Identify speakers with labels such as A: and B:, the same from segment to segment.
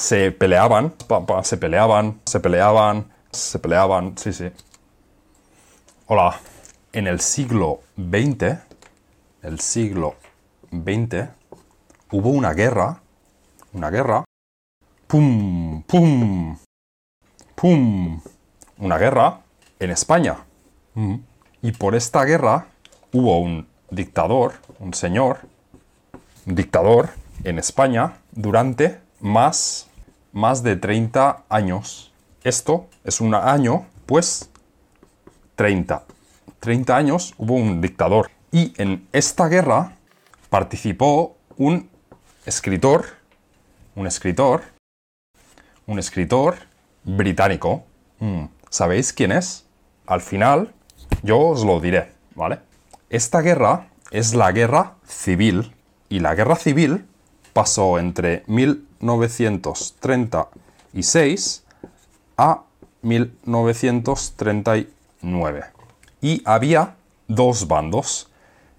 A: se peleaban, se peleaban, se peleaban, se peleaban, sí, sí. Hola, en el siglo XX, el siglo XX, hubo una guerra, una guerra, pum, pum, pum, una guerra en España. Y por esta guerra hubo un dictador, un señor, un dictador en España durante más, más de 30 años. Esto es un año, pues 30. 30 años hubo un dictador. Y en esta guerra participó un escritor, un escritor, un escritor británico. Mm, ¿Sabéis quién es? Al final yo os lo diré, ¿vale? Esta guerra es la guerra civil y la guerra civil pasó entre mil 1936 a 1939. Y había dos bandos,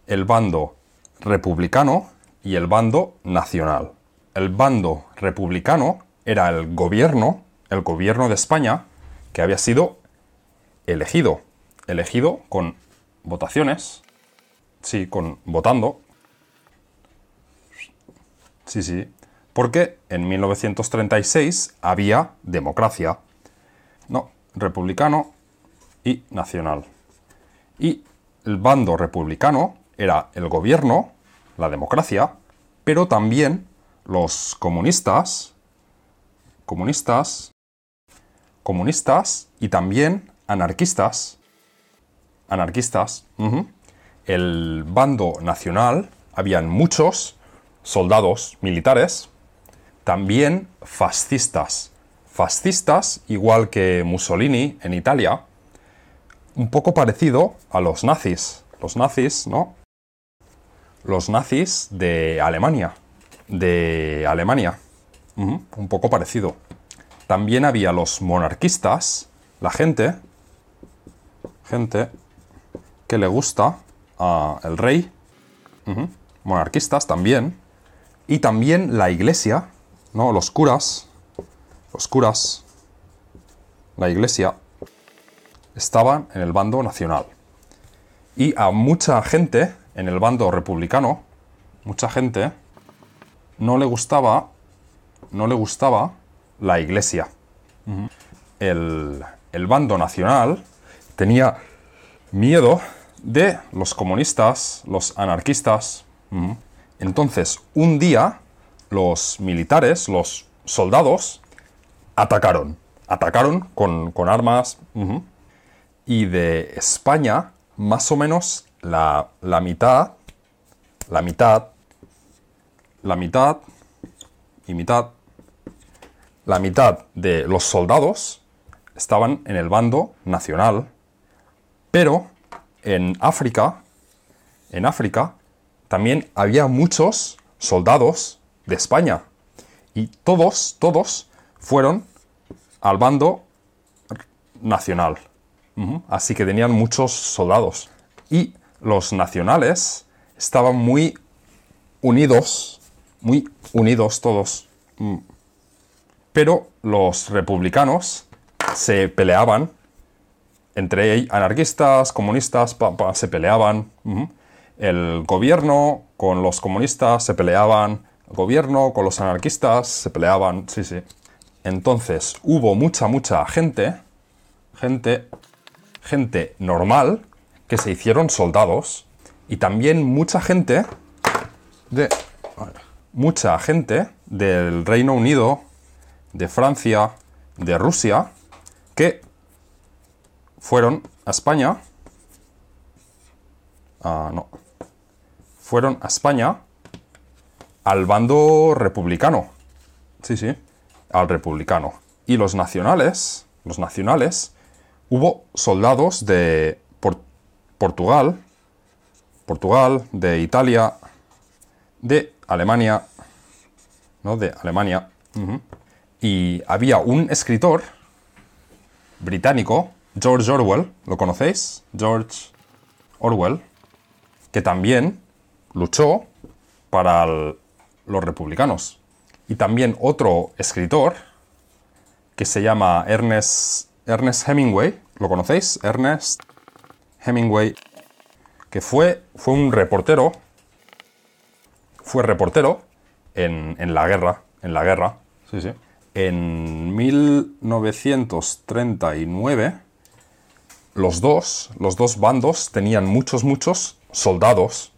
A: el bando republicano y el bando nacional. El bando republicano era el gobierno, el gobierno de España, que había sido elegido, elegido con votaciones, sí, con votando, sí, sí, porque en 1936 había democracia, no, republicano y nacional. Y el bando republicano era el gobierno, la democracia, pero también los comunistas, comunistas, comunistas y también anarquistas, anarquistas, el bando nacional, habían muchos soldados militares, también fascistas. Fascistas, igual que Mussolini en Italia, un poco parecido a los nazis. Los nazis, ¿no? Los nazis de Alemania. De Alemania. Un poco parecido. También había los monarquistas, la gente, gente que le gusta al rey, monarquistas también, y también la iglesia, ¿no? Los curas, los curas, la iglesia, estaban en el bando nacional. Y a mucha gente en el bando republicano, mucha gente no le gustaba, no le gustaba la iglesia. El, el bando nacional tenía miedo de los comunistas, los anarquistas. Entonces, un día los militares, los soldados, atacaron. Atacaron con, armas. Y de España, más o menos la, la mitad, la mitad, la mitad y mitad, la mitad de los soldados estaban en el bando nacional, pero en África, en África también había muchos soldados de España. Y todos, todos fueron al bando nacional. Así que tenían muchos soldados. Y los nacionales estaban muy unidos, muy unidos todos. Mm. Pero los republicanos se peleaban entre anarquistas, comunistas, se peleaban. El gobierno con los comunistas se peleaban gobierno, con los anarquistas, se peleaban, sí, sí. Entonces hubo mucha, mucha gente, gente, gente normal, que se hicieron soldados, y también mucha gente de... Mucha gente del Reino Unido, de Francia, de Rusia, que fueron a España. Ah, no. Fueron a España al bando republicano. Sí, sí, al republicano. Y los nacionales, los nacionales, hubo soldados de Portugal, Portugal, de Italia, de Alemania, ¿no? De Alemania. Y había un escritor británico, George Orwell, ¿lo conocéis? George Orwell, que también luchó para el los republicanos. Y también otro escritor que se llama Ernest, Ernest Hemingway, ¿lo conocéis? Ernest Hemingway, que fue, fue un reportero, fue reportero en, la guerra, en la guerra, En 1939, los dos, los dos bandos tenían muchos, muchos soldados,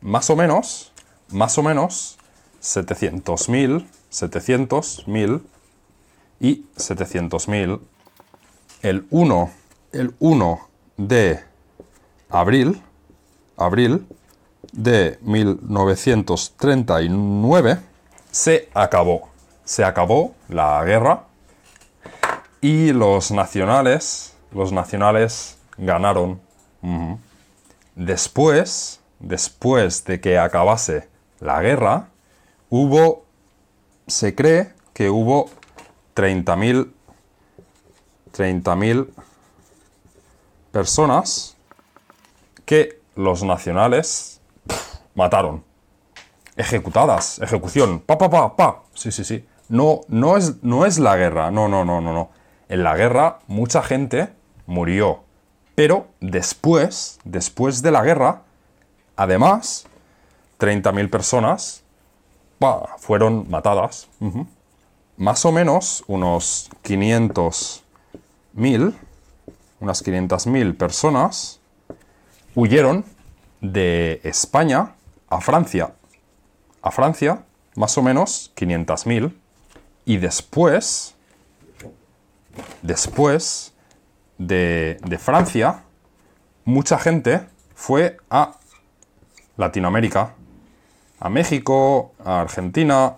A: más o menos, más o menos, 700.000, 700.000 y 700.000. El 1, el 1 de abril, abril de 1939 se acabó. Se acabó la guerra y los nacionales, los nacionales ganaron. Después, después de que acabase la guerra, hubo, se cree que hubo 30.000 30.000 personas que los nacionales mataron. Ejecutadas, ejecución, pa, pa, pa, pa. Sí, sí, sí. No, no, es, no es la guerra, no, no, no, no, no. En la guerra mucha gente murió. Pero después, después de la guerra, además, 30.000 personas fueron matadas. Más o menos unos 500.000, unas 500.000 personas huyeron de España a Francia. A Francia, más o menos 500.000. Y después, después de Francia, mucha gente fue a Latinoamérica, a México, a Argentina.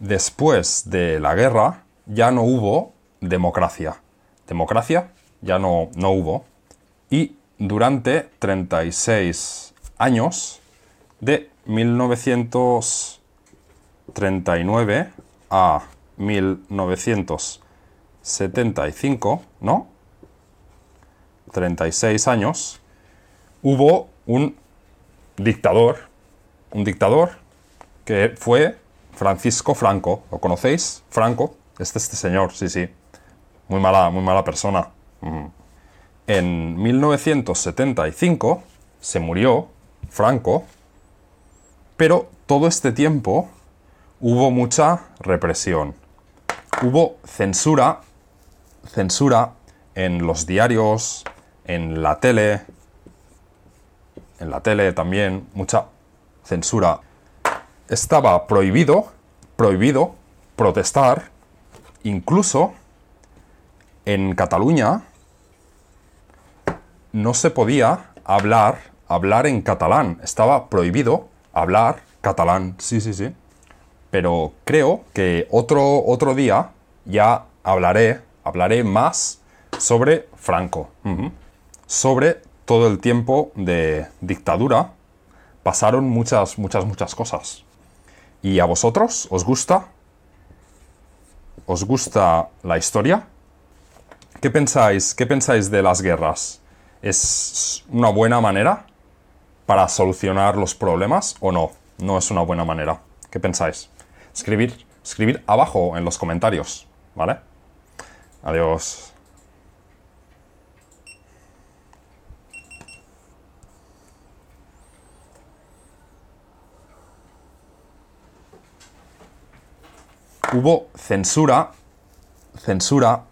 A: Después de la guerra ya no hubo democracia. Democracia ya no, no hubo. Y durante 36 años, de 1939 a 1975, ¿no? 36 años, hubo un dictador un dictador que fue Francisco Franco. ¿Lo conocéis? Franco. Este, este señor, sí, sí. Muy mala, muy mala persona. En 1975 se murió Franco, pero todo este tiempo hubo mucha represión. Hubo censura, censura en los diarios, en la tele, en la tele también, mucha censura. Estaba prohibido, prohibido protestar, incluso en Cataluña no se podía hablar, hablar en catalán. Estaba prohibido hablar catalán. Sí, sí, sí. Pero creo que otro, otro día ya hablaré, hablaré más sobre Franco. Sobre todo el tiempo de dictadura pasaron muchas, muchas, muchas cosas. ¿Y a vosotros os gusta? ¿Os gusta la historia? ¿Qué pensáis, qué pensáis de las guerras? ¿Es una buena manera para solucionar los problemas o no? No es una buena manera. ¿Qué pensáis? Escribir, escribir abajo en los comentarios, ¿vale? Adiós. hubo censura, censura